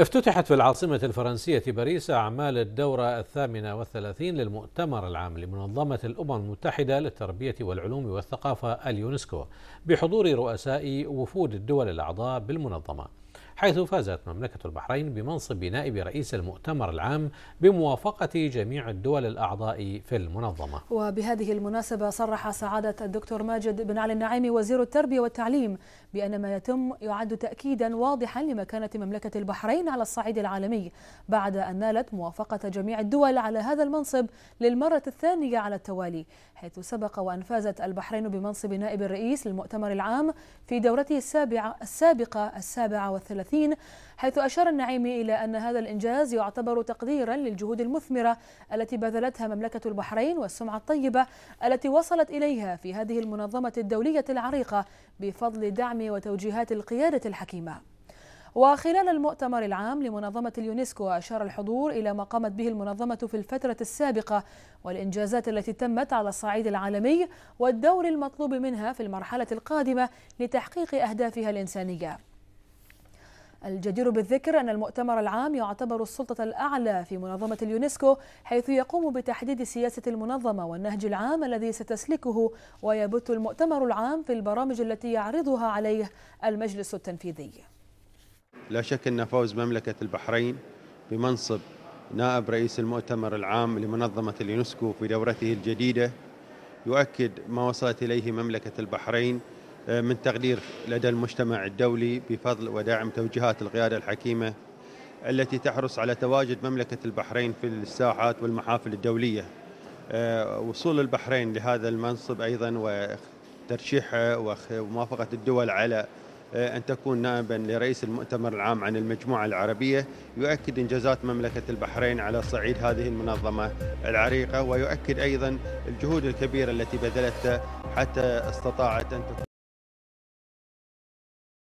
افتتحت في العاصمة الفرنسية باريس أعمال الدورة الثامنة والثلاثين للمؤتمر العام لمنظمة الأمم المتحدة للتربية والعلوم والثقافة اليونسكو بحضور رؤساء وفود الدول الأعضاء بالمنظمة حيث فازت مملكة البحرين بمنصب نائب رئيس المؤتمر العام بموافقة جميع الدول الأعضاء في المنظمة وبهذه المناسبة صرح سعادة الدكتور ماجد بن علي النعيمي وزير التربية والتعليم بأن ما يتم يعد تأكيدا واضحا لمكانة مملكة البحرين على الصعيد العالمي بعد أن نالت موافقة جميع الدول على هذا المنصب للمرة الثانية على التوالي حيث سبق وأن فازت البحرين بمنصب نائب الرئيس للمؤتمر العام في دورته السابعة السابقة السابعة والثلاثين 2030 حيث أشار النعيمي إلى أن هذا الإنجاز يعتبر تقديرا للجهود المثمرة التي بذلتها مملكة البحرين والسمعة الطيبة التي وصلت إليها في هذه المنظمة الدولية العريقة بفضل دعم وتوجيهات القيادة الحكيمة وخلال المؤتمر العام لمنظمة اليونسكو أشار الحضور إلى ما قامت به المنظمة في الفترة السابقة والإنجازات التي تمت على الصعيد العالمي والدور المطلوب منها في المرحلة القادمة لتحقيق أهدافها الإنسانية الجدير بالذكر أن المؤتمر العام يعتبر السلطة الأعلى في منظمة اليونسكو حيث يقوم بتحديد سياسة المنظمة والنهج العام الذي ستسلكه ويبث المؤتمر العام في البرامج التي يعرضها عليه المجلس التنفيذي لا شك أن فوز مملكة البحرين بمنصب نائب رئيس المؤتمر العام لمنظمة اليونسكو في دورته الجديدة يؤكد ما وصلت إليه مملكة البحرين آه، من تقدير لدى المجتمع الدولي بفضل ودعم توجيهات القيادة الحكيمة التي تحرص على تواجد مملكة البحرين في الساحات والمحافل الدولية آه، وصول البحرين لهذا المنصب أيضا وترشيحه وموافقة الدول على آه، أن تكون نائبا لرئيس المؤتمر العام عن المجموعة العربية يؤكد إنجازات مملكة البحرين على صعيد هذه المنظمة العريقة ويؤكد أيضا الجهود الكبيرة التي بذلتها حتى استطاعت أن تكون